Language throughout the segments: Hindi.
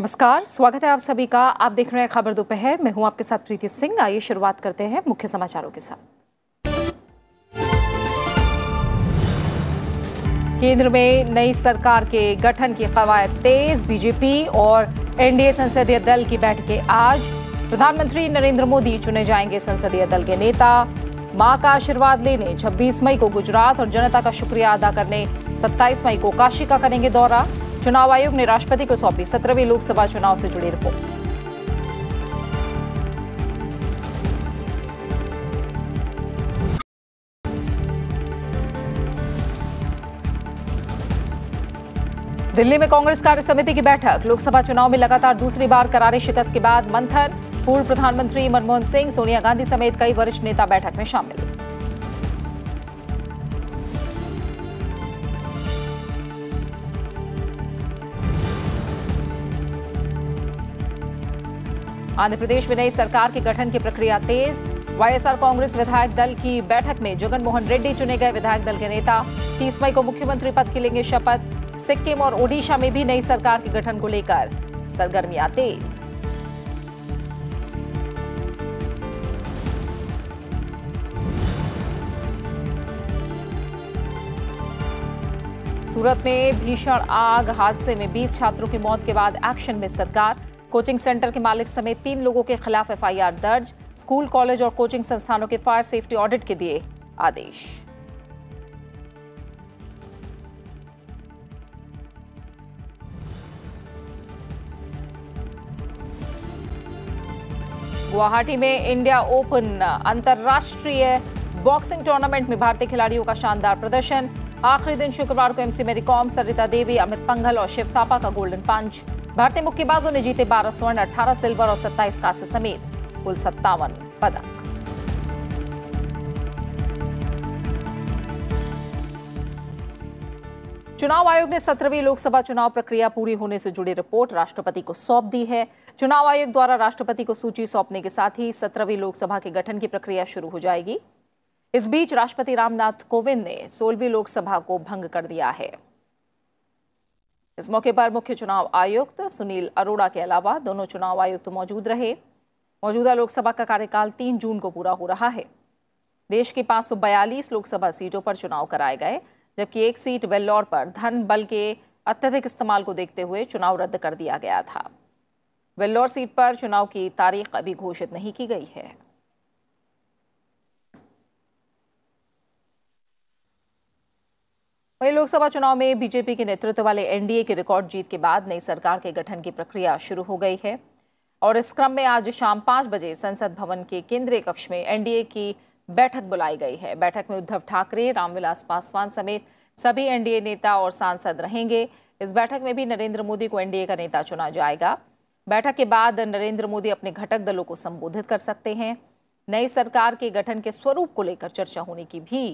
नमस्कार स्वागत है आप सभी का आप देख रहे हैं खबर दोपहर मैं हूं आपके साथ प्रीति सिंह आइए शुरुआत करते हैं मुख्य समाचारों के साथ केंद्र में नई सरकार के गठन की कवायद तेज बीजेपी और एनडीए संसदीय दल की बैठकें आज प्रधानमंत्री नरेंद्र मोदी चुने जाएंगे संसदीय दल के नेता मां का आशीर्वाद लेने 26 मई को गुजरात और जनता का शुक्रिया अदा करने 27 मई को काशी का करेंगे दौरा चुनाव आयोग ने राष्ट्रपति को सौंपी सत्रहवीं लोकसभा चुनाव से जुड़ी रिपोर्ट दिल्ली में कांग्रेस कार्य समिति की बैठक लोकसभा चुनाव में लगातार दूसरी बार करारी शिकस्त के बाद मंथन पूर्व प्रधानमंत्री मनमोहन सिंह सोनिया गांधी समेत कई वरिष्ठ नेता बैठक में शामिल आंध्र प्रदेश में नई सरकार के गठन की प्रक्रिया तेज वाईएसआर कांग्रेस विधायक दल की बैठक में जगनमोहन रेड्डी चुने गए विधायक दल के नेता तीस मई को मुख्यमंत्री पद के लेंगे शपथ सिक्किम और ओडिशा में भी नई सरकार के गठन को लेकर सरगर्मियां तेज सूरत में भीषण आग हादसे में 20 छात्रों की मौत के बाद एक्शन में सरकार कोचिंग सेंटर के मालिक समेत तीन लोगों के खिलाफ एफआईआर दर्ज स्कूल कॉलेज और कोचिंग संस्थानों के फायर सेफ्टी ऑडिट के दिए आदेश गुवाहाटी में इंडिया ओपन अंतर्राष्ट्रीय बॉक्सिंग टूर्नामेंट में भारतीय खिलाड़ियों का शानदार प्रदर्शन आखिरी दिन शुक्रवार को एमसी मेरी कॉम सरिता देवी अमित पंघल और शिव थापा का गोल्डन पंच भारतीय मुक्केबाजों ने जीते बारह स्वर्ण अठारह सिल्वर और सत्ताईस कांस्य समेत कुल सत्तावन पदक चुनाव आयोग ने सत्रहवीं लोकसभा चुनाव प्रक्रिया पूरी होने से जुड़ी रिपोर्ट राष्ट्रपति को सौंप दी है चुनाव आयोग द्वारा राष्ट्रपति को सूची सौंपने के साथ ही सत्रहवीं लोकसभा के गठन की प्रक्रिया शुरू हो जाएगी इस बीच राष्ट्रपति रामनाथ कोविंद ने सोलहवीं लोकसभा को भंग कर दिया है इस मौके पर मुख्य चुनाव आयुक्त सुनील अरोड़ा के अलावा दोनों चुनाव आयुक्त मौजूद रहे मौजूदा लोकसभा का कार्यकाल तीन जून को पूरा हो रहा है देश की 542 लोकसभा सीटों पर चुनाव कराए गए जबकि एक सीट वेल्लौर पर धन बल के अत्यधिक इस्तेमाल को देखते हुए चुनाव रद्द कर दिया गया था वेल्लोर सीट पर चुनाव की तारीख अभी घोषित नहीं की गई है वहीं लोकसभा चुनाव में बीजेपी के नेतृत्व वाले एनडीए की रिकॉर्ड जीत के बाद नई सरकार के गठन की प्रक्रिया शुरू हो गई है और इस क्रम में आज शाम पाँच बजे संसद भवन के केंद्रीय कक्ष में एनडीए की बैठक बुलाई गई है बैठक में उद्धव ठाकरे रामविलास पासवान समेत सभी एनडीए नेता और सांसद रहेंगे इस बैठक में भी नरेंद्र मोदी को एनडीए का नेता चुना जाएगा बैठक के बाद नरेंद्र मोदी अपने घटक दलों को संबोधित कर सकते हैं नई सरकार के गठन के स्वरूप को लेकर चर्चा होने की भी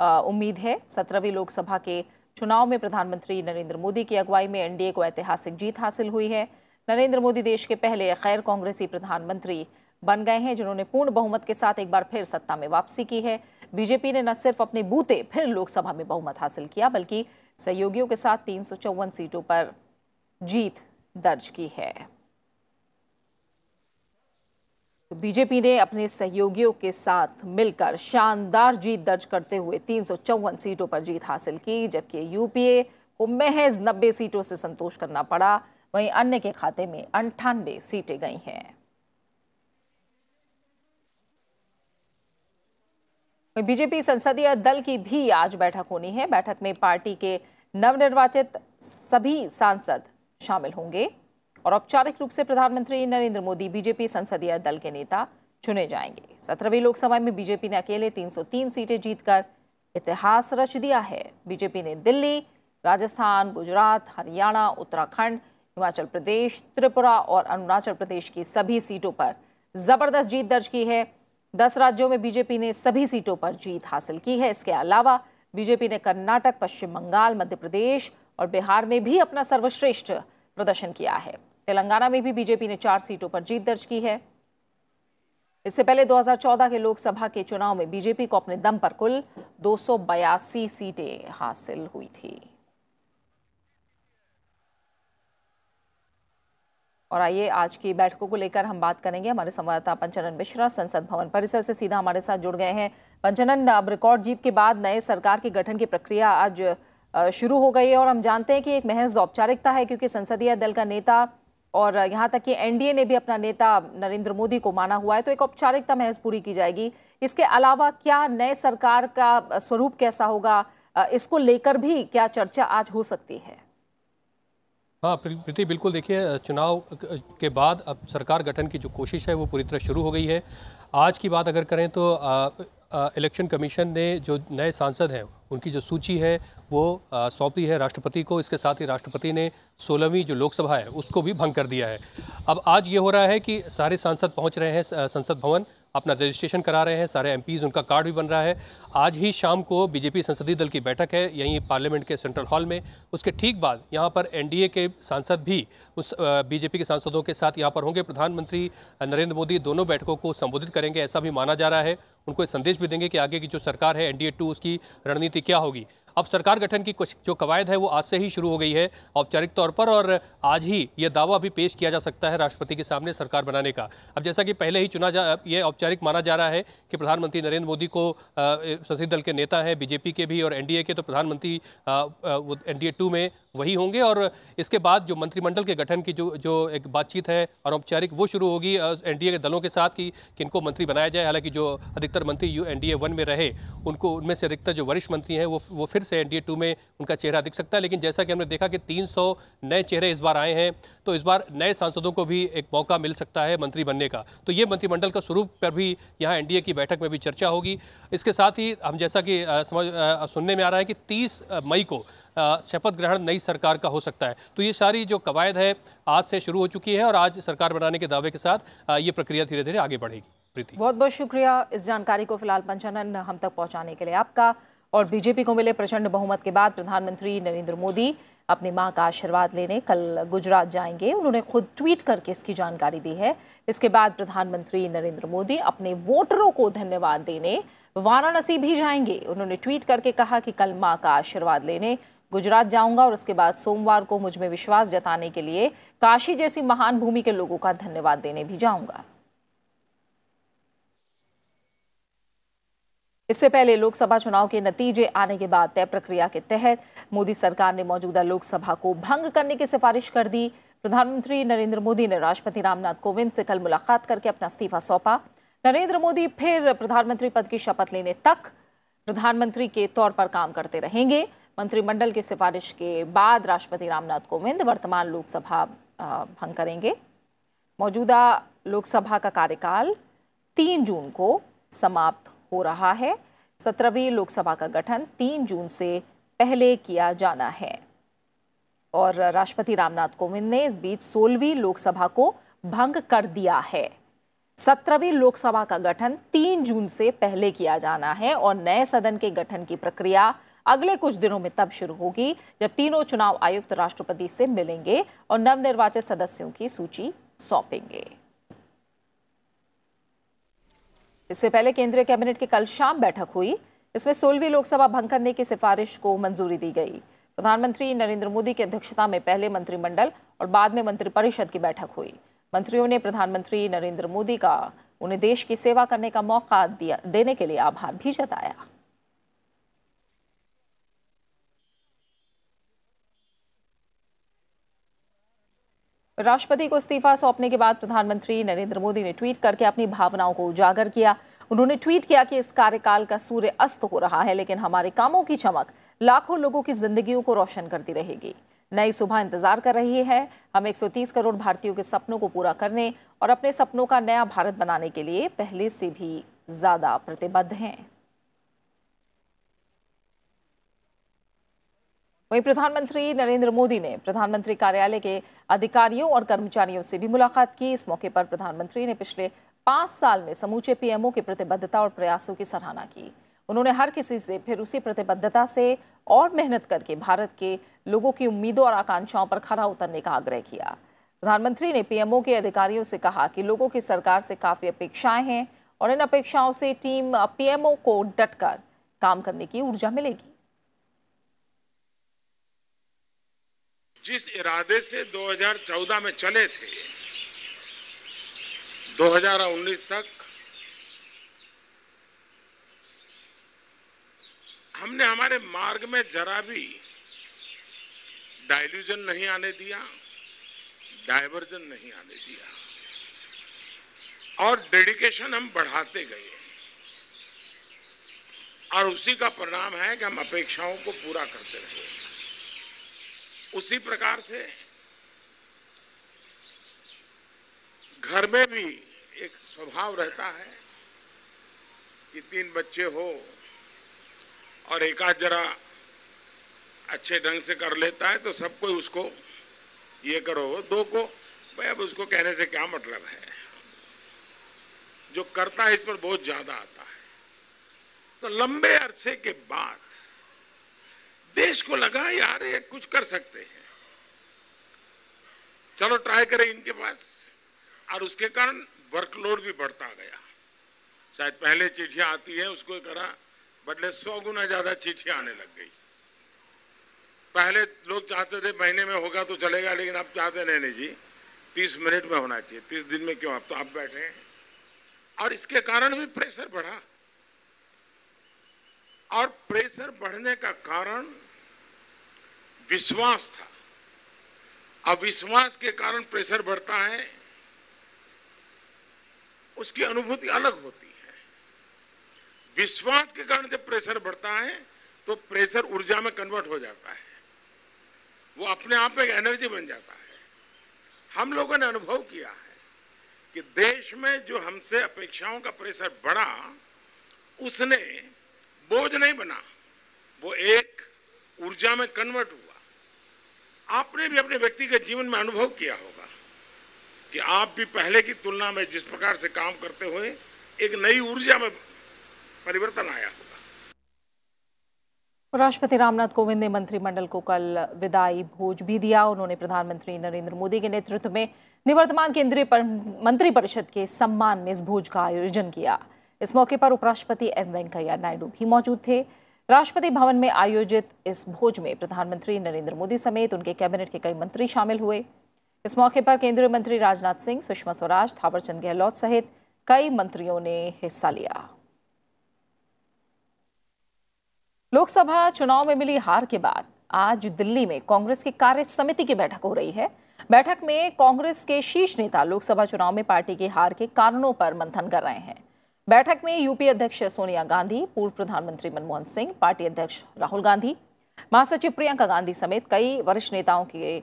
उम्मीद है सत्रहवीं लोकसभा के चुनाव में प्रधानमंत्री नरेंद्र मोदी की अगुवाई में एनडीए को ऐतिहासिक जीत हासिल हुई है नरेंद्र मोदी देश के पहले गैर कांग्रेसी प्रधानमंत्री बन गए हैं जिन्होंने पूर्ण बहुमत के साथ एक बार फिर सत्ता में वापसी की है बीजेपी ने न सिर्फ अपने बूते फिर लोकसभा में बहुमत हासिल किया बल्कि सहयोगियों के साथ तीन सीटों पर जीत दर्ज की है बीजेपी ने अपने सहयोगियों के साथ मिलकर शानदार जीत दर्ज करते हुए तीन सीटों पर जीत हासिल की जबकि यूपीए को महज नब्बे सीटों से संतोष करना पड़ा वहीं अन्य के खाते में अंठानवे सीटें गई हैं बीजेपी संसदीय दल की भी आज बैठक होनी है बैठक में पार्टी के नवनिर्वाचित सभी सांसद शामिल होंगे और औपचारिक रूप से प्रधानमंत्री नरेंद्र मोदी बीजेपी संसदीय दल के नेता चुने जाएंगे सत्रहवीं लोकसभा में बीजेपी ने अकेले 303 सीटें जीतकर इतिहास रच दिया है बीजेपी ने दिल्ली राजस्थान गुजरात हरियाणा उत्तराखंड हिमाचल प्रदेश त्रिपुरा और अरुणाचल प्रदेश की सभी सीटों पर जबरदस्त जीत दर्ज की है दस राज्यों में बीजेपी ने सभी सीटों पर जीत हासिल की है इसके अलावा बीजेपी ने कर्नाटक पश्चिम बंगाल मध्य प्रदेश और बिहार में भी अपना सर्वश्रेष्ठ प्रदर्शन किया है तेलंगाना में भी बीजेपी ने चार सीटों पर जीत दर्ज की है इससे पहले 2014 के लोकसभा के चुनाव में बीजेपी को अपने दम पर कुल दो सीटें हासिल हुई थी और आइए आज की बैठकों को लेकर हम बात करेंगे हमारे संवाददाता पंचनन मिश्रा संसद भवन परिसर से सीधा हमारे साथ जुड़ गए हैं पंचनन अब रिकॉर्ड जीत के बाद नए सरकार के गठन की प्रक्रिया आज शुरू हो गई है और हम जानते हैं कि एक महज औपचारिकता है क्योंकि संसदीय दल का नेता और यहाँ तक कि एनडीए ने भी अपना नेता नरेंद्र मोदी को माना हुआ है तो एक औपचारिकता महज पूरी की जाएगी इसके अलावा क्या नए सरकार का स्वरूप कैसा होगा इसको लेकर भी क्या चर्चा आज हो सकती है हाँ प्रीति बिल्कुल देखिए चुनाव के बाद अब सरकार गठन की जो कोशिश है वो पूरी तरह शुरू हो गई है आज की बात अगर करें तो इलेक्शन कमीशन ने जो नए सांसद हैं उनकी जो सूची है वो सौंपी है राष्ट्रपति को इसके साथ ही राष्ट्रपति ने सोलहवीं जो लोकसभा है उसको भी भंग कर दिया है अब आज ये हो रहा है कि सारे सांसद पहुंच रहे हैं संसद भवन अपना रजिस्ट्रेशन करा रहे हैं सारे एम उनका कार्ड भी बन रहा है आज ही शाम को बीजेपी संसदीय दल की बैठक है यहीं पार्लियामेंट के सेंट्रल हॉल में उसके ठीक बाद यहाँ पर एनडीए के सांसद भी उस बीजेपी के सांसदों के साथ यहाँ पर होंगे प्रधानमंत्री नरेंद्र मोदी दोनों बैठकों को संबोधित करेंगे ऐसा भी माना जा रहा है उनको संदेश भी देंगे कि आगे की जो सरकार है एनडीए टू उसकी रणनीति क्या होगी अब सरकार गठन की कुछ जो कवायद है वो आज से ही शुरू हो गई है औपचारिक तौर पर और आज ही ये दावा भी पेश किया जा सकता है राष्ट्रपति के सामने सरकार बनाने का अब जैसा कि पहले ही चुना जा ये औपचारिक माना जा रहा है कि प्रधानमंत्री नरेंद्र मोदी को संसदीय दल के नेता हैं बीजेपी के भी और एनडीए के तो प्रधानमंत्री एनडीए टू में वही होंगे और इसके बाद जो मंत्रिमंडल के गठन की जो जो एक बातचीत है अनौपचारिक वो शुरू होगी एनडीए के दलों के साथ कि किनको मंत्री बनाया जाए हालांकि जो अधिकतर मंत्री यू एनडीए वन में रहे उनको उनमें से अधिकतर जो वरिष्ठ मंत्री हैं वो वो फिर से एनडीए टू में उनका चेहरा दिख सकता है लेकिन जैसा कि हमने देखा कि तीन नए चेहरे इस बार आए हैं तो इस बार नए सांसदों को भी एक मौका मिल सकता है मंत्री बनने का तो ये मंत्रिमंडल का स्वरूप पर भी यहाँ एनडीए की बैठक में भी चर्चा होगी इसके साथ ही हम जैसा कि समझ सुनने में आ रहा है कि तीस मई को शपथ ग्रहण नई सरकार का हो सकता है तो ये सारी जो कवायद है आज से शुरू हो चुकी है और आज सरकार बनाने के दावे के साथ ये प्रक्रिया धीरे धीरे आगे बढ़ेगी प्रीति बहुत बहुत शुक्रिया इस जानकारी को फिलहाल पंचानन हम तक पहुँचाने के लिए आपका और बीजेपी को मिले प्रचंड बहुमत के बाद प्रधानमंत्री नरेंद्र मोदी अपनी मां का आशीर्वाद लेने कल गुजरात जाएंगे उन्होंने खुद ट्वीट करके इसकी जानकारी दी है इसके बाद प्रधानमंत्री नरेंद्र मोदी अपने वोटरों को धन्यवाद देने वाराणसी भी जाएंगे उन्होंने ट्वीट करके कहा कि कल मां का आशीर्वाद लेने गुजरात जाऊंगा और उसके बाद सोमवार को मुझ में विश्वास जताने के लिए काशी जैसी महान भूमि के लोगों का धन्यवाद देने भी जाऊंगा इससे पहले लोकसभा चुनाव के नतीजे आने के बाद तय प्रक्रिया के तहत मोदी सरकार ने मौजूदा लोकसभा को भंग करने की सिफारिश कर दी प्रधानमंत्री नरेंद्र मोदी ने राष्ट्रपति रामनाथ कोविंद से कल मुलाकात करके अपना इस्तीफा सौंपा नरेंद्र मोदी फिर प्रधानमंत्री पद की शपथ लेने तक प्रधानमंत्री के तौर पर काम करते रहेंगे मंत्रिमंडल की सिफारिश के बाद राष्ट्रपति रामनाथ कोविंद वर्तमान लोकसभा भंग करेंगे मौजूदा लोकसभा का कार्यकाल तीन जून को समाप्त हो रहा है सत्रहवीं लोकसभा का गठन तीन जून से पहले किया जाना है और राष्ट्रपति रामनाथ कोविंद ने इस बीच सोलहवीं लोकसभा को भंग कर दिया है सत्रहवीं लोकसभा का गठन तीन जून से पहले किया जाना है और नए सदन के गठन की प्रक्रिया अगले कुछ दिनों में तब शुरू होगी जब तीनों चुनाव आयुक्त राष्ट्रपति से मिलेंगे और नवनिर्वाचित सदस्यों की सूची सौंपेंगे इससे पहले केंद्रीय कैबिनेट की कल शाम बैठक हुई इसमें सोलहवीं लोकसभा भंग करने की सिफारिश को मंजूरी दी गई प्रधानमंत्री नरेंद्र मोदी की अध्यक्षता में पहले मंत्रिमंडल और बाद में मंत्रिपरिषद की बैठक हुई मंत्रियों ने प्रधानमंत्री नरेंद्र मोदी का उन्हें देश की सेवा करने का मौका दिया देने के लिए आभार भी जताया राष्ट्रपति को इस्तीफा सौंपने के बाद प्रधानमंत्री नरेंद्र मोदी ने ट्वीट करके अपनी भावनाओं को उजागर किया उन्होंने ट्वीट किया कि इस कार्यकाल का सूर्य अस्त हो रहा है लेकिन हमारे कामों की चमक लाखों लोगों की जिंदगियों को रोशन करती रहेगी नई सुबह इंतजार कर रही है हम 130 करोड़ भारतीयों के सपनों को पूरा करने और अपने सपनों का नया भारत बनाने के लिए पहले से भी ज्यादा प्रतिबद्ध हैं वहीं प्रधानमंत्री नरेंद्र मोदी ने प्रधानमंत्री कार्यालय के अधिकारियों और कर्मचारियों से भी मुलाकात की इस मौके पर प्रधानमंत्री ने पिछले पाँच साल में समूचे पीएमओ की प्रतिबद्धता और प्रयासों की सराहना की उन्होंने हर किसी से फिर उसी प्रतिबद्धता से और मेहनत करके भारत के लोगों की उम्मीदों और आकांक्षाओं पर खरा उतरने का आग्रह किया प्रधानमंत्री ने पीएमओ के अधिकारियों से कहा कि लोगों की सरकार से काफ़ी अपेक्षाएं हैं और इन अपेक्षाओं से टीम पीएमओ को डटकर काम करने की ऊर्जा मिलेगी जिस इरादे से 2014 में चले थे 2019 तक हमने हमारे मार्ग में जरा भी डायल्यूजन नहीं आने दिया डायवर्जन नहीं आने दिया और डेडिकेशन हम बढ़ाते गए और उसी का परिणाम है कि हम अपेक्षाओं को पूरा करते रहे उसी प्रकार से घर में भी एक स्वभाव रहता है कि तीन बच्चे हो और एकाध जरा अच्छे ढंग से कर लेता है तो सब कोई उसको ये करो दो को भाई अब उसको कहने से क्या मतलब है जो करता है इस पर बहुत ज़्यादा आता है तो लंबे अरसे के बाद देश को लगा यार ये कुछ कर सकते हैं चलो ट्राई करें इनके पास और उसके कारण वर्कलोड भी बढ़ता गया शायद पहले चिट्ठियां आती है उसको करा बदले सौ गुना ज्यादा चिट्ठियां आने लग गई पहले लोग चाहते थे महीने में होगा तो चलेगा लेकिन अब चाहते नहीं नहीं जी तीस मिनट में होना चाहिए तीस दिन में क्यों आप तो आप बैठे हैं और इसके कारण भी प्रेशर बढ़ा और प्रेशर बढ़ने का कारण विश्वास था अविश्वास के कारण प्रेशर बढ़ता है उसकी अनुभूति अलग होती है विश्वास के कारण जब प्रेशर बढ़ता है तो प्रेशर ऊर्जा में कन्वर्ट हो जाता है वो अपने आप में एनर्जी बन जाता है हम लोगों ने अनुभव किया है कि देश में जो हमसे अपेक्षाओं का प्रेशर बढ़ा उसने बोझ नहीं बना वो एक ऊर्जा में कन्वर्ट हुआ आपने भी अपने व्यक्तिगत जीवन में अनुभव किया होगा कि आप भी पहले की तुलना में जिस प्रकार से काम करते हुए एक नई ऊर्जा में परिवर्तन आया होगा राष्ट्रपति रामनाथ कोविंद ने मंत्रिमंडल को कल विदाई भोज भी दिया उन्होंने प्रधानमंत्री नरेंद्र मोदी के नेतृत्व में निवर्तमान केंद्रीय मंत्रिपरिषद के सम्मान में इस भोज का आयोजन किया इस मौके पर उपराष्ट्रपति एम वेंकैया नायडू भी मौजूद थे राष्ट्रपति भवन में आयोजित इस भोज में प्रधानमंत्री नरेंद्र मोदी समेत उनके कैबिनेट के कई मंत्री शामिल हुए इस मौके पर केंद्रीय मंत्री राजनाथ सिंह सुषमा स्वराज थावरचंद गहलोत सहित कई मंत्रियों ने हिस्सा लिया लोकसभा चुनाव में मिली हार के बाद आज दिल्ली में कांग्रेस की कार्य समिति की बैठक हो रही है बैठक में कांग्रेस के शीर्ष नेता लोकसभा चुनाव में पार्टी की हार के कारणों पर मंथन कर रहे हैं बैठक में यूपी अध्यक्ष सोनिया गांधी पूर्व प्रधानमंत्री मनमोहन सिंह पार्टी अध्यक्ष राहुल गांधी महासचिव प्रियंका गांधी समेत कई वरिष्ठ नेताओं के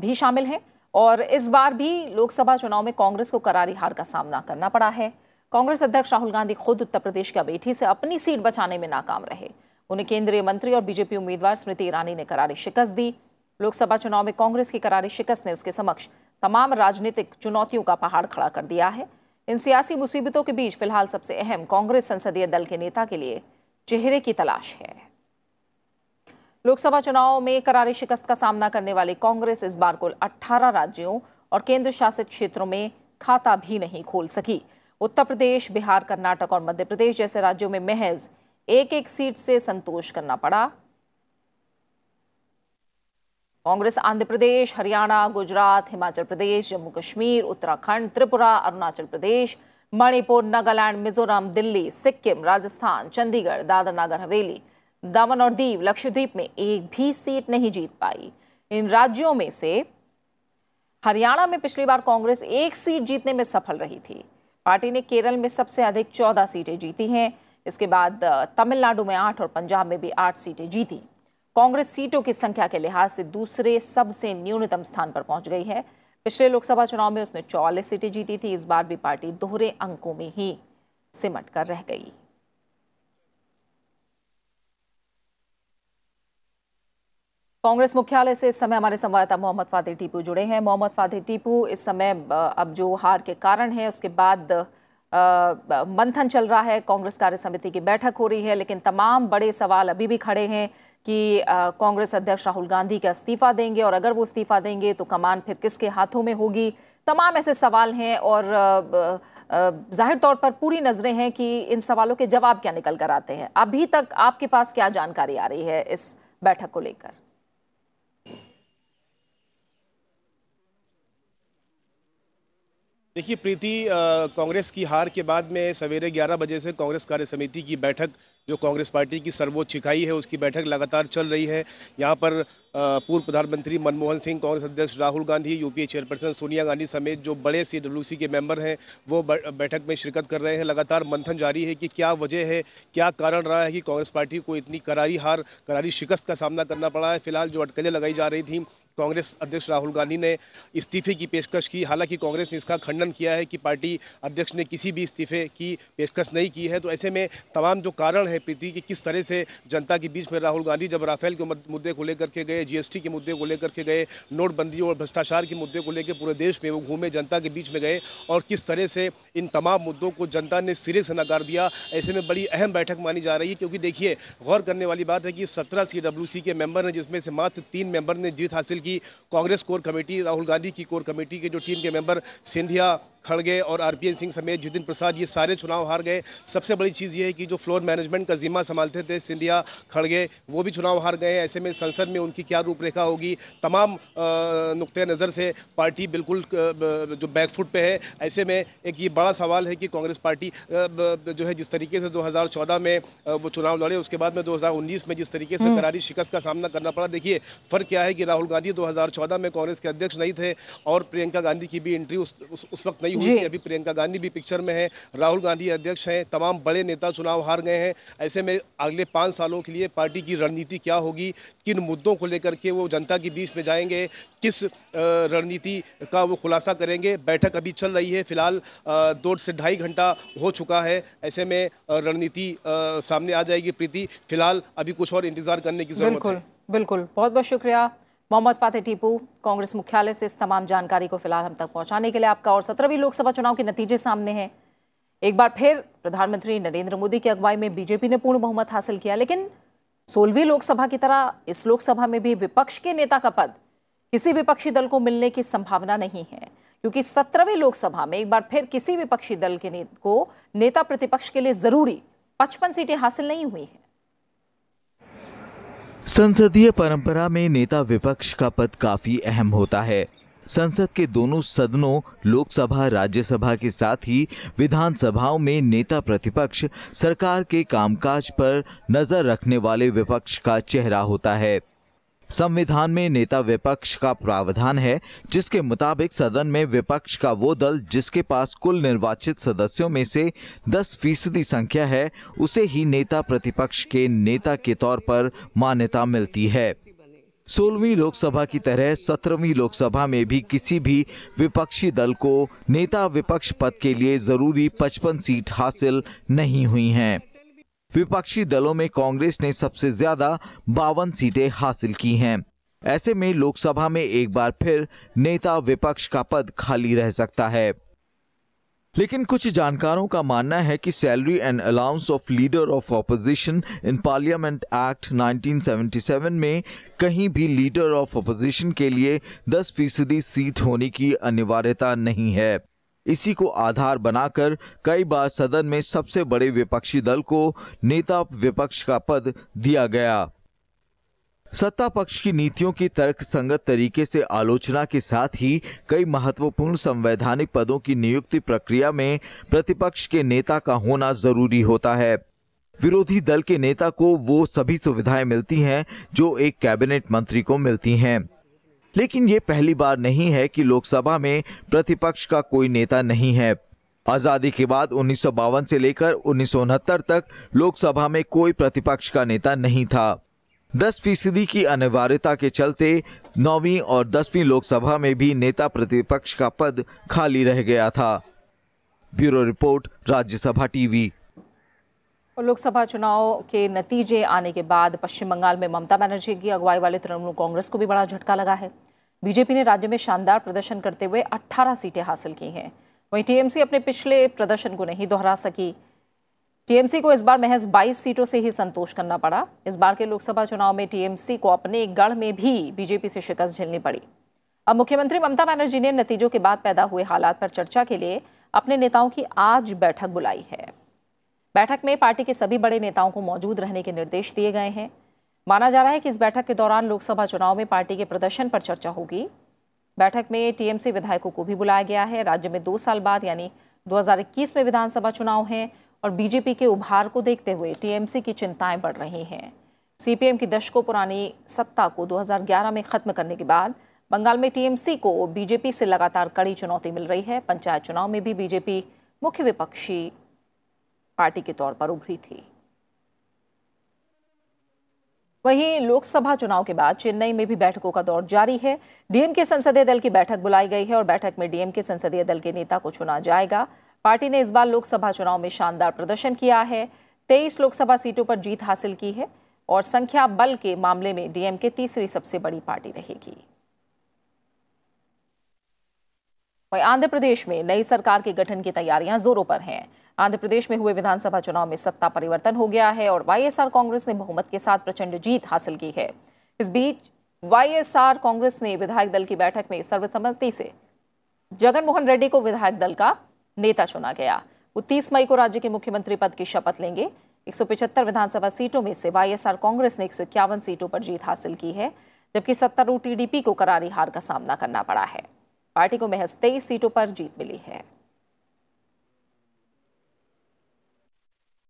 भी शामिल हैं और इस बार भी लोकसभा चुनाव में कांग्रेस को करारी हार का सामना करना पड़ा है कांग्रेस अध्यक्ष राहुल गांधी खुद उत्तर प्रदेश की अमेठी से अपनी सीट बचाने में नाकाम रहे उन्हें केंद्रीय मंत्री और बीजेपी उम्मीदवार स्मृति ईरानी ने करारी शिकस्त दी लोकसभा चुनाव में कांग्रेस की करारी शिकस्त ने उसके समक्ष तमाम राजनीतिक चुनौतियों का पहाड़ खड़ा कर दिया है इन सियासी मुसीबतों के बीच फिलहाल सबसे अहम कांग्रेस संसदीय दल के नेता के लिए चेहरे की तलाश है लोकसभा चुनाव में करारी शिकस्त का सामना करने वाली कांग्रेस इस बार कुल 18 राज्यों और केंद्र शासित क्षेत्रों में खाता भी नहीं खोल सकी उत्तर प्रदेश बिहार कर्नाटक और मध्य प्रदेश जैसे राज्यों में महज एक एक सीट से संतोष करना पड़ा कांग्रेस आंध्र प्रदेश हरियाणा गुजरात हिमाचल प्रदेश जम्मू कश्मीर उत्तराखंड त्रिपुरा अरुणाचल प्रदेश मणिपुर नागालैंड मिजोरम दिल्ली सिक्किम राजस्थान चंडीगढ़ नगर हवेली दामन और दीव लक्षद्वीप में एक भी सीट नहीं जीत पाई इन राज्यों में से हरियाणा में पिछली बार कांग्रेस एक सीट जीतने में सफल रही थी पार्टी ने केरल में सबसे अधिक चौदह सीटें जीती हैं इसके बाद तमिलनाडु में आठ और पंजाब में भी आठ सीटें जीती कांग्रेस सीटों की संख्या के लिहाज से दूसरे सबसे न्यूनतम स्थान पर पहुंच गई है पिछले लोकसभा चुनाव में उसने चौवालीस सीटें जीती थी इस बार भी पार्टी दोहरे अंकों में ही सिमट कर रह गई कांग्रेस मुख्यालय से इस समय हमारे संवाददाता मोहम्मद फातिह टीपू जुड़े हैं मोहम्मद फातेह टीपू इस समय अब जो हार के कारण है उसके बाद मंथन चल रहा है कांग्रेस कार्य समिति की बैठक हो रही है लेकिन तमाम बड़े सवाल अभी भी खड़े हैं कि कांग्रेस अध्यक्ष राहुल गांधी का इस्तीफा देंगे और अगर वो इस्तीफा देंगे तो कमान फिर किसके हाथों में होगी तमाम ऐसे सवाल हैं और जाहिर तौर पर पूरी नजरें हैं कि इन सवालों के जवाब क्या निकल कर आते हैं अभी तक आपके पास क्या जानकारी आ रही है इस बैठक को लेकर देखिए प्रीति कांग्रेस की हार के बाद में सवेरे 11 बजे से कांग्रेस कार्य समिति की बैठक जो कांग्रेस पार्टी की सर्वोच्च इकाई है उसकी बैठक लगातार चल रही है यहाँ पर पूर्व प्रधानमंत्री मनमोहन सिंह कांग्रेस अध्यक्ष राहुल गांधी यूपीए चेयरपर्सन सोनिया गांधी समेत जो बड़े सी के मेंबर हैं वो बैठक में शिरकत कर रहे हैं लगातार मंथन जारी है कि क्या वजह है क्या कारण रहा है कि कांग्रेस पार्टी को इतनी करारी हार करारी शिकस्त का सामना करना पड़ा है फिलहाल जो अटकलें लगाई जा रही थी कांग्रेस अध्यक्ष राहुल गांधी ने इस्तीफे की पेशकश की हालांकि कांग्रेस ने इसका खंडन किया है कि पार्टी अध्यक्ष ने किसी भी इस्तीफे की पेशकश नहीं की है तो ऐसे में तमाम जो कारण है प्रीति कि किस तरह से जनता के बीच में राहुल गांधी जब राफेल के मुद्दे को लेकर के गए जीएसटी के मुद्दे को लेकर के गए नोटबंदी और भ्रष्टाचार के मुद्दे को लेकर पूरे देश में वो घूमे जनता के बीच में गए और किस तरह से इन तमाम मुद्दों को जनता ने सिरे से नकार दिया ऐसे में बड़ी अहम बैठक मानी जा रही है क्योंकि देखिए गौर करने वाली बात है कि सत्रह सी के मेंबर हैं जिसमें से मात्र तीन मेंबर ने जीत हासिल की कांग्रेस कोर कमेटी राहुल गांधी की कोर कमेटी के जो टीम के मेंबर सिंधिया खड़गे और आरपीएन सिंह समेत जितिन प्रसाद ये सारे चुनाव हार गए सबसे बड़ी चीज़ ये है कि जो फ्लोर मैनेजमेंट का जिम्मा संभालते थे सिंधिया खड़गे वो भी चुनाव हार गए हैं ऐसे में संसद में उनकी क्या रूपरेखा होगी तमाम नुकते नज़र से पार्टी बिल्कुल जो बैकफुट पे है ऐसे में एक ये बड़ा सवाल है कि कांग्रेस पार्टी जो है जिस तरीके से दो में वो चुनाव लड़े उसके बाद में दो में जिस तरीके से हम्म। करारी शिकस्त का सामना करना पड़ा देखिए फर्क क्या है कि राहुल गांधी दो में कांग्रेस के अध्यक्ष नहीं थे और प्रियंका गांधी की भी एंट्री उस, उस वक्त नहीं नहीं हुई थी अभी प्रियंका गांधी भी पिक्चर में है राहुल गांधी अध्यक्ष हैं तमाम बड़े नेता चुनाव हार गए हैं ऐसे में अगले पाँच सालों के लिए पार्टी की रणनीति क्या होगी किन मुद्दों को लेकर के वो जनता के बीच में जाएंगे किस रणनीति का वो खुलासा करेंगे बैठक अभी चल रही है फिलहाल दो से ढाई घंटा हो चुका है ऐसे में रणनीति सामने आ जाएगी प्रीति फिलहाल अभी कुछ और इंतजार करने की जरूरत है बिल्कुल बहुत बहुत शुक्रिया मोहम्मद फातेह टीपू कांग्रेस मुख्यालय से इस तमाम जानकारी को फिलहाल हम तक पहुंचाने के लिए आपका और सत्रहवीं लोकसभा चुनाव के नतीजे सामने हैं एक बार फिर प्रधानमंत्री नरेंद्र मोदी की अगुवाई में बीजेपी ने पूर्ण बहुमत हासिल किया लेकिन सोलहवीं लोकसभा की तरह इस लोकसभा में भी विपक्ष के नेता का पद किसी विपक्षी दल को मिलने की संभावना नहीं है क्योंकि सत्रहवीं लोकसभा में एक बार फिर किसी विपक्षी दल के ने, को नेता प्रतिपक्ष के लिए जरूरी पचपन सीटें हासिल नहीं हुई हैं संसदीय परंपरा में नेता विपक्ष का पद काफी अहम होता है संसद के दोनों सदनों लोकसभा राज्यसभा के साथ ही विधानसभाओं में नेता प्रतिपक्ष सरकार के कामकाज पर नजर रखने वाले विपक्ष का चेहरा होता है संविधान में नेता विपक्ष का प्रावधान है जिसके मुताबिक सदन में विपक्ष का वो दल जिसके पास कुल निर्वाचित सदस्यों में से 10 फीसदी संख्या है उसे ही नेता प्रतिपक्ष के नेता के तौर पर मान्यता मिलती है सोलहवीं लोकसभा की तरह सत्रहवीं लोकसभा में भी किसी भी विपक्षी दल को नेता विपक्ष पद के लिए जरूरी 55 सीट हासिल नहीं हुई हैं। विपक्षी दलों में कांग्रेस ने सबसे ज्यादा बावन सीटें हासिल की हैं ऐसे में लोकसभा में एक बार फिर नेता विपक्ष का पद खाली रह सकता है लेकिन कुछ जानकारों का मानना है कि salary and allowance of leader of opposition in parliament act 1977 में कहीं भी लीडर ऑफ ऑपोजिशन के लिए 10 फीसदी सीट होने की अनिवार्यता नहीं है इसी को आधार बनाकर कई बार सदन में सबसे बड़े विपक्षी दल को नेता विपक्ष का पद दिया गया सत्ता पक्ष की नीतियों की तर्क संगत तरीके से आलोचना के साथ ही कई महत्वपूर्ण संवैधानिक पदों की नियुक्ति प्रक्रिया में प्रतिपक्ष के नेता का होना जरूरी होता है विरोधी दल के नेता को वो सभी सुविधाएं मिलती हैं जो एक कैबिनेट मंत्री को मिलती हैं लेकिन ये पहली बार नहीं है कि लोकसभा में प्रतिपक्ष का कोई नेता नहीं है आजादी के बाद उन्नीस से लेकर उन्नीस तक लोकसभा में कोई प्रतिपक्ष का नेता नहीं था दस फीसदी की अनिवार्यता के चलते नौवीं और दसवीं लोकसभा में भी नेता प्रतिपक्ष का पद खाली रह गया था ब्यूरो रिपोर्ट राज्यसभा टीवी और लोकसभा चुनाव के नतीजे आने के बाद पश्चिम बंगाल में ममता बनर्जी की अगुवाई वाले तृणमूल कांग्रेस को भी बड़ा झटका लगा है बीजेपी ने राज्य में शानदार प्रदर्शन करते हुए 18 सीटें हासिल की हैं वहीं टीएमसी अपने पिछले प्रदर्शन को नहीं दोहरा सकी टीएमसी को इस बार महज 22 सीटों से ही संतोष करना पड़ा इस बार के लोकसभा चुनाव में टीएमसी को अपने गढ़ में भी बीजेपी से शिकस्त झेलनी पड़ी अब मुख्यमंत्री ममता बनर्जी ने नतीजों के बाद पैदा हुए हालात पर चर्चा के लिए अपने नेताओं की आज बैठक बुलाई है बैठक में पार्टी के सभी बड़े नेताओं को मौजूद रहने के निर्देश दिए गए हैं माना जा रहा है कि इस बैठक के दौरान लोकसभा चुनाव में पार्टी के प्रदर्शन पर चर्चा होगी बैठक में टीएमसी विधायकों को भी बुलाया गया है राज्य में दो साल बाद यानी 2021 में विधानसभा चुनाव हैं और बीजेपी के उभार को देखते हुए टीएमसी की चिंताएं बढ़ रही हैं सीपीएम की दशकों पुरानी सत्ता को 2011 में खत्म करने के बाद बंगाल में टीएमसी को बीजेपी से लगातार कड़ी चुनौती मिल रही है पंचायत चुनाव में भी बीजेपी मुख्य विपक्षी पार्टी के तौर पर उभरी थी वहीं लोकसभा चुनाव के बाद चेन्नई में भी बैठकों का दौर जारी है डीएम के संसदीय दल की बैठक बुलाई गई है और बैठक में डीएम के संसदीय दल के नेता को चुना जाएगा पार्टी ने इस बार लोकसभा चुनाव में शानदार प्रदर्शन किया है तेईस लोकसभा सीटों पर जीत हासिल की है और संख्या बल के मामले में डीएम के तीसरी सबसे बड़ी पार्टी रहेगी वहीं आंध्र प्रदेश में नई सरकार के गठन की तैयारियां जोरों पर हैं आंध्र प्रदेश में हुए विधानसभा चुनाव में सत्ता परिवर्तन हो गया है और वाई कांग्रेस ने बहुमत के साथ प्रचंड जीत हासिल की है इस बीच वाई कांग्रेस ने विधायक दल की बैठक में सर्वसम्मति से जगनमोहन रेड्डी को विधायक दल का नेता चुना गया वो तीस मई को राज्य के मुख्यमंत्री पद की शपथ लेंगे एक विधानसभा सीटों में से वाई कांग्रेस ने एक सीटों पर जीत हासिल की है जबकि सत्तारूढ़ टीडीपी को करारी हार का सामना करना पड़ा है पार्टी को महज तेईस सीटों पर जीत मिली है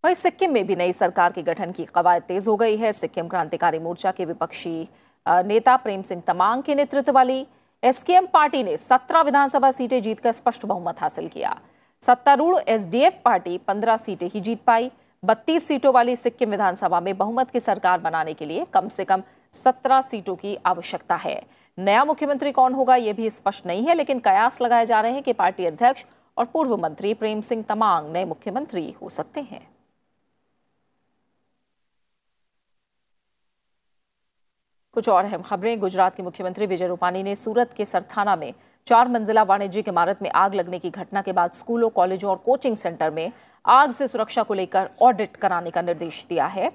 वहीं सिक्किम में भी नई सरकार के गठन की कवायद तेज हो गई है सिक्किम क्रांतिकारी मोर्चा के विपक्षी नेता प्रेम सिंह तमांग के नेतृत्व वाली एसकेएम पार्टी ने सत्रह विधानसभा सीटें जीतकर स्पष्ट बहुमत हासिल किया सत्तारूढ़ एसडीएफ पार्टी पंद्रह सीटें ही जीत पाई बत्तीस सीटों वाली सिक्किम विधानसभा में बहुमत की सरकार बनाने के लिए कम से कम सत्रह सीटों की आवश्यकता है नया मुख्यमंत्री कौन होगा यह भी स्पष्ट नहीं है लेकिन कयास लगाए जा रहे हैं कि पार्टी अध्यक्ष और पूर्व मंत्री प्रेम सिंह तमांग नए मुख्यमंत्री हो सकते हैं कुछ और अहम खबरें गुजरात के मुख्यमंत्री विजय रूपानी ने सूरत के सरथाना में चार मंजिला वाणिज्यिक इमारत में आग लगने की घटना के बाद स्कूलों कॉलेजों और कोचिंग सेंटर में आग से सुरक्षा को लेकर ऑडिट कराने का निर्देश दिया है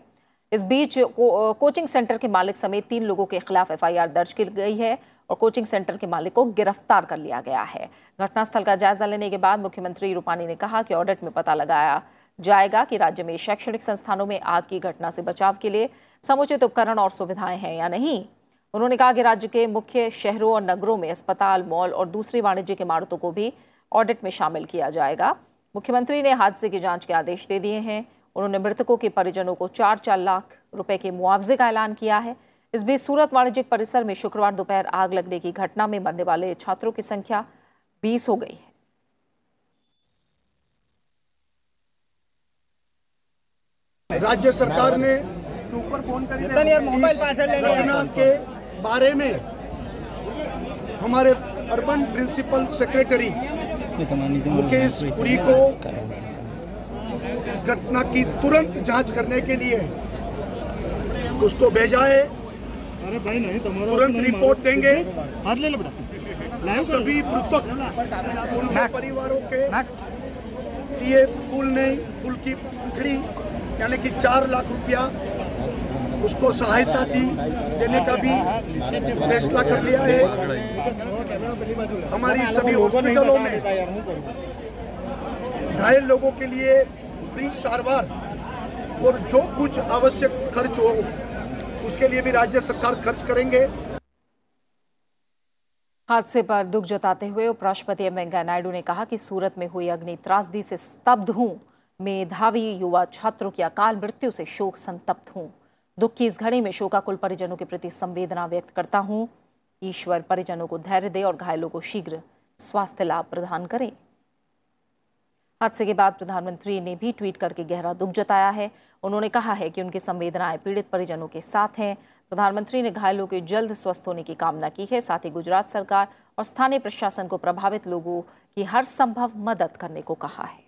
इस बीच को, कोचिंग सेंटर के मालिक समेत तीन लोगों के खिलाफ एफआईआर दर्ज की गई है और कोचिंग सेंटर के मालिक को गिरफ्तार कर लिया गया है घटनास्थल का जायजा लेने के बाद मुख्यमंत्री रूपानी ने कहा कि ऑडिट में पता लगाया जाएगा कि राज्य में शैक्षणिक संस्थानों में आग की घटना से बचाव के लिए समुचित उपकरण और सुविधाएं हैं या नहीं उन्होंने कहा कि राज्य के मुख्य शहरों और नगरों में अस्पताल मॉल और दूसरी वाणिज्यिक इमारतों को भी ऑडिट में शामिल किया जाएगा मुख्यमंत्री ने हादसे की जांच के आदेश दे दिए हैं उन्होंने मृतकों के परिजनों को चार चार लाख रुपए के मुआवजे का ऐलान किया है इस बीच सूरत वाणिज्यिक परिसर में शुक्रवार दोपहर आग लगने की घटना में मरने वाले छात्रों की संख्या बीस हो गई है राज्य सरकार ने घटना के बारे में हमारे urban principal secretary Mukesh Puri को इस घटना की तुरंत जांच करने के लिए उसको भेजा है तुरंत रिपोर्ट तो देंगे सभी मृतक उनके परिवारों के लिए फूल नहीं फूल की पंखड़ी यानी कि चार लाख रुपया उसको सहायता दी देने का भी फैसला कर लिया है हमारी सभी हॉस्पिटलों में घायल लोगों के लिए फ्री सारवार और जो कुछ आवश्यक खर्च हो उसके लिए भी राज्य सरकार खर्च करेंगे हादसे पर दुख जताते हुए उपराष्ट्रपति एम वेंकैया नायडू ने कहा कि सूरत में हुई अग्नि त्रासदी से स्तब्ध हूं मेधावी युवा छात्रों की अकाल मृत्यु से शोक संतप्त हूँ दुख की इस घड़ी में शोकाकुल परिजनों के प्रति संवेदना व्यक्त करता हूँ ईश्वर परिजनों को धैर्य दे और घायलों को शीघ्र स्वास्थ्य लाभ प्रदान करें हादसे के बाद प्रधानमंत्री ने भी ट्वीट करके गहरा दुख जताया है उन्होंने कहा है कि उनकी संवेदनाएं पीड़ित परिजनों के साथ हैं प्रधानमंत्री ने घायलों के जल्द स्वस्थ होने की कामना की है साथ ही गुजरात सरकार और स्थानीय प्रशासन को प्रभावित लोगों की हर संभव मदद करने को कहा है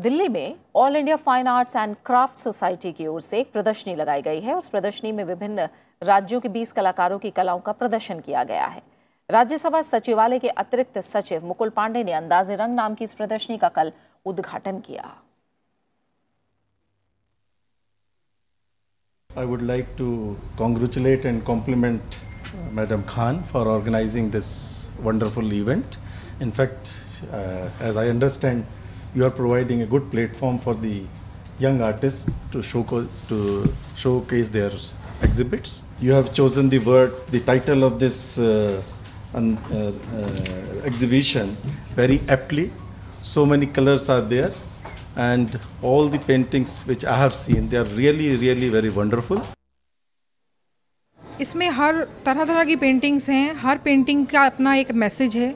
दिल्ली में all India fine arts and craft society की ओर से एक प्रदर्शनी लगाई गई है उस प्रदर्शनी में विभिन्न राज्यों के 20 कलाकारों की कलाओं का प्रदर्शन किया गया है राज्यसभा सचिवालय के अतिरिक्त सचिव मुकुल पांडे ने अंदाजे रंग नाम की इस प्रदर्शनी का कल उद्घाटन किया I would like to congratulate and compliment madam Khan for organising this wonderful event in fact as I understand you are providing a good platform for the young artists to showcase, to showcase their exhibits. You have chosen the word, the title of this uh, uh, uh, exhibition very aptly. So many colors are there and all the paintings which I have seen, they are really, really very wonderful. इसमें हर तरह तरह की पेंटिंग्स हैं हर पेंटिंग का अपना एक मैसेज है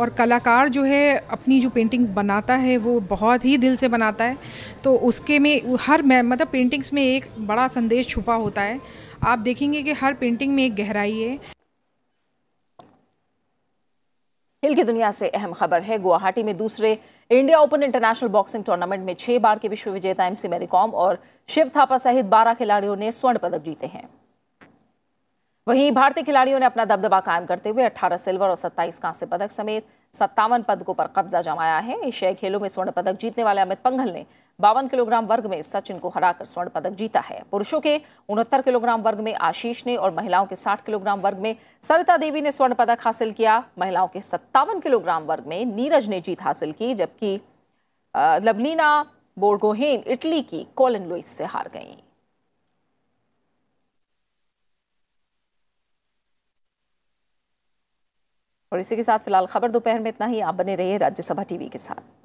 और कलाकार जो है अपनी जो पेंटिंग्स बनाता है वो बहुत ही दिल से बनाता है तो उसके में हर मतलब पेंटिंग्स में एक बड़ा संदेश छुपा होता है आप देखेंगे कि हर पेंटिंग में एक गहराई है खेल की दुनिया से अहम खबर है गुवाहाटी में दूसरे India open international boxing tournament में छह बार के विश्व विजेता एमसी मैरीकॉम और शिव थापा सहित बारह खिलाड़ियों ने स्वर्ण पदक जीते हैं वहीं भारतीय खिलाड़ियों ने अपना दबदबा कायम करते हुए 18 सिल्वर और 27 कांस्य पदक समेत सत्तावन पदकों पर कब्जा जमाया है एशियाई खेलों में स्वर्ण पदक जीतने वाले अमित पंघल ने बावन किलोग्राम वर्ग में सचिन को हराकर स्वर्ण पदक जीता है पुरुषों के उनहत्तर किलोग्राम वर्ग में आशीष ने और महिलाओं के साठ किलोग्राम वर्ग में सरिता देवी ने स्वर्ण पदक हासिल किया महिलाओं के सत्तावन किलोग्राम वर्ग में नीरज ने जीत हासिल की जबकि लवलीना बोर्गोहेन इटली की कॉलिन लुइस से हार गई और इसी के साथ फिलहाल खबर दोपहर में इतना ही आप बने रहिए राज्यसभा टीवी के साथ